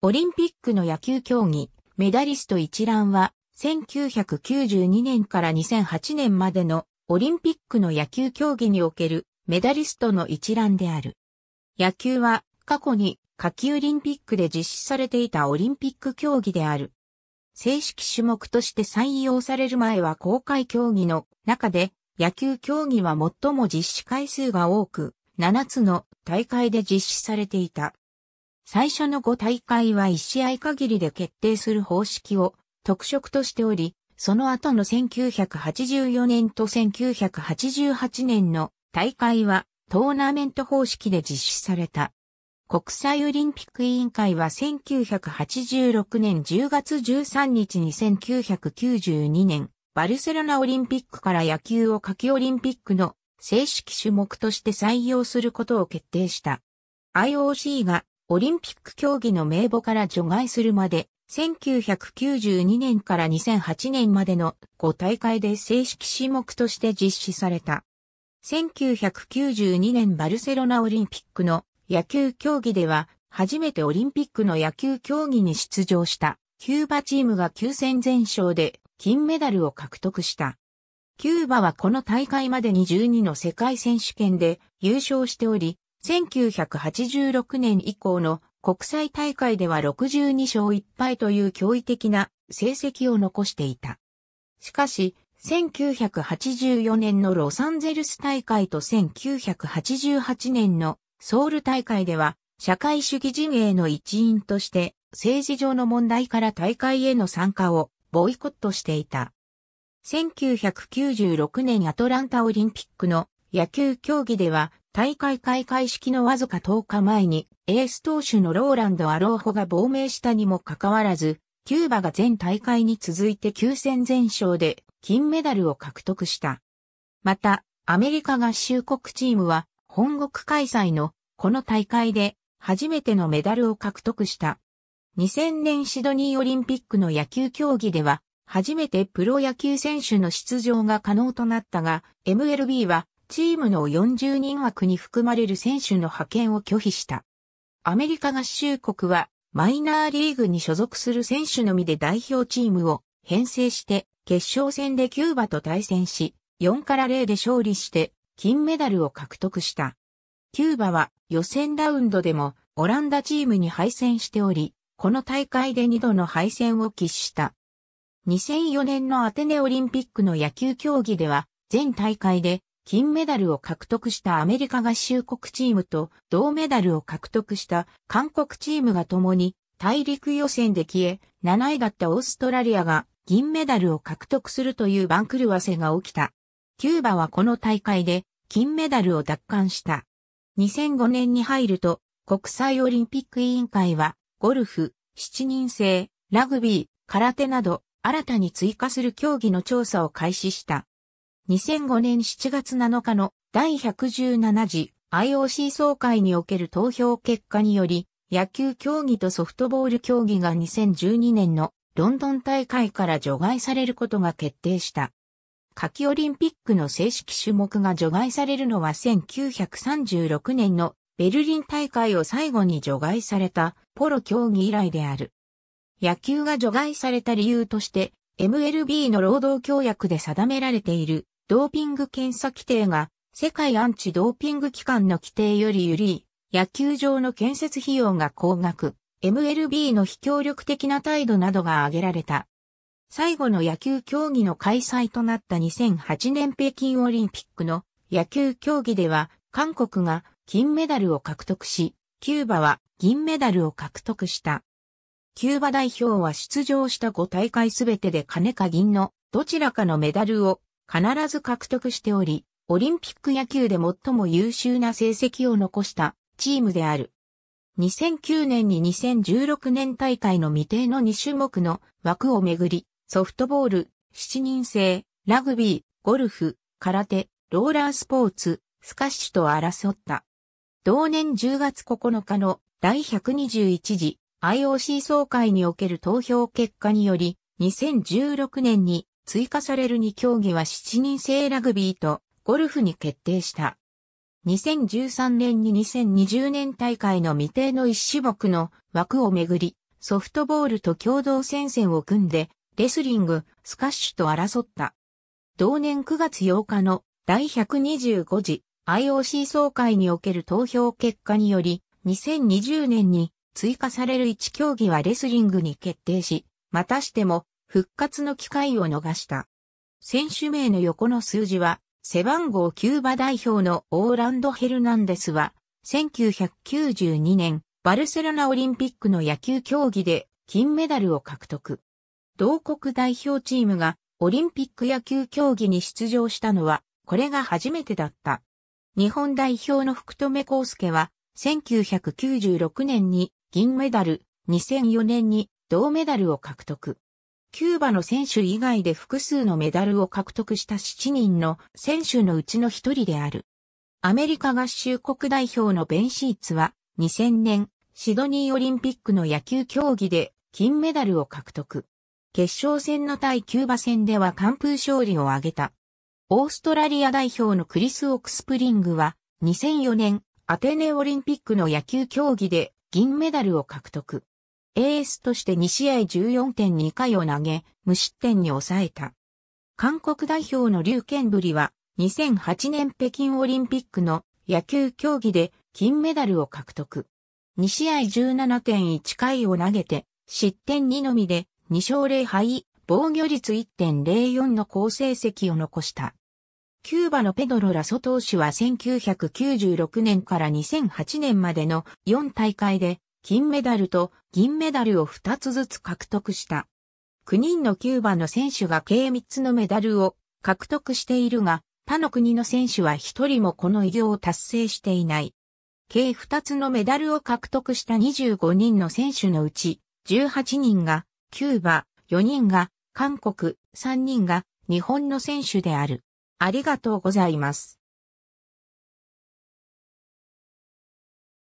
オリンピックの野球競技、メダリスト一覧は、1992年から2008年までのオリンピックの野球競技におけるメダリストの一覧である。野球は過去に下級オリンピックで実施されていたオリンピック競技である。正式種目として採用される前は公開競技の中で野球競技は最も実施回数が多く、7つの大会で実施されていた。最初の5大会は1試合限りで決定する方式を特色としており、その後の1984年と1988年の大会はトーナメント方式で実施された。国際オリンピック委員会は1986年10月13日に1992年バルセロナオリンピックから野球を夏季オリンピックの正式種目として採用することを決定した。IOC がオリンピック競技の名簿から除外するまで、1992年から2008年までの5大会で正式種目として実施された。1992年バルセロナオリンピックの野球競技では、初めてオリンピックの野球競技に出場したキューバチームが9戦全勝で金メダルを獲得した。キューバはこの大会までに12の世界選手権で優勝しており、1986年以降の国際大会では62勝1敗という驚異的な成績を残していた。しかし、1984年のロサンゼルス大会と1988年のソウル大会では、社会主義陣営の一員として政治上の問題から大会への参加をボイコットしていた。1996年アトランタオリンピックの野球競技では大会開会式のわずか10日前にエース投手のローランド・アローホが亡命したにもかかわらず、キューバが全大会に続いて9戦全勝で金メダルを獲得した。また、アメリカ合衆国チームは本国開催のこの大会で初めてのメダルを獲得した。2000年シドニーオリンピックの野球競技では初めてプロ野球選手の出場が可能となったが、MLB はチームの40人枠に含まれる選手の派遣を拒否した。アメリカ合衆国はマイナーリーグに所属する選手のみで代表チームを編成して決勝戦でキューバと対戦し4から0で勝利して金メダルを獲得した。キューバは予選ラウンドでもオランダチームに敗戦しており、この大会で2度の敗戦を喫した。2004年のアテネオリンピックの野球競技では、全大会で金メダルを獲得したアメリカ合衆国チームと銅メダルを獲得した韓国チームが共に大陸予選で消え、7位だったオーストラリアが銀メダルを獲得するという番狂わせが起きた。キューバはこの大会で金メダルを奪還した。2005年に入ると国際オリンピック委員会はゴルフ、7人制、ラグビー、空手など新たに追加する競技の調査を開始した。2005年7月7日の第117次 IOC 総会における投票結果により、野球競技とソフトボール競技が2012年のロンドン大会から除外されることが決定した。夏季オリンピックの正式種目が除外されるのは1936年のベルリン大会を最後に除外されたポロ競技以来である。野球が除外された理由として MLB の労働協約で定められているドーピング検査規定が世界アンチドーピング機関の規定より緩い野球場の建設費用が高額、MLB の非協力的な態度などが挙げられた。最後の野球競技の開催となった2008年北京オリンピックの野球競技では韓国が金メダルを獲得し、キューバは銀メダルを獲得した。キューバ代表は出場した5大会すべてで金か銀のどちらかのメダルを必ず獲得しており、オリンピック野球で最も優秀な成績を残したチームである。2009年に2016年大会の未定の2種目の枠をめぐり、ソフトボール、7人制、ラグビー、ゴルフ、空手、ローラースポーツ、スカッシュと争った。同年10月9日の第121次 IOC 総会における投票結果により、2016年に追加される2競技は7人制ラグビーとゴルフに決定した。2013年に2020年大会の未定の一種目の枠をめぐり、ソフトボールと共同戦線を組んで、レスリング、スカッシュと争った。同年9月8日の第125次 IOC 総会における投票結果により、2020年に追加される1競技はレスリングに決定し、またしても復活の機会を逃した。選手名の横の数字は、背番号キューバ代表のオーランド・ヘルナンデスは、1992年、バルセロナオリンピックの野球競技で金メダルを獲得。同国代表チームがオリンピック野球競技に出場したのは、これが初めてだった。日本代表の福留孝介は、1996年に銀メダル、2004年に銅メダルを獲得。キューバの選手以外で複数のメダルを獲得した7人の選手のうちの一人である。アメリカ合衆国代表のベンシーツは2000年シドニーオリンピックの野球競技で金メダルを獲得。決勝戦の対キューバ戦では完封勝利を挙げた。オーストラリア代表のクリス・オクスプリングは2004年アテネオリンピックの野球競技で銀メダルを獲得。エースとして2試合14.2回を投げ、無失点に抑えた。韓国代表の劉健ブリは、2008年北京オリンピックの野球競技で金メダルを獲得。2試合17.1回を投げて、失点2のみで2勝0敗、防御率1.04の好成績を残した。キューバのペドロ・ラソ投手は1996年から2008年までの4大会で金メダルと銀メダルを2つずつ獲得した。9人のキューバの選手が計3つのメダルを獲得しているが、他の国の選手は1人もこの偉業を達成していない。計2つのメダルを獲得した25人の選手のうち、18人がキューバ、4人が韓国、3人が日本の選手である。ありがとうございます。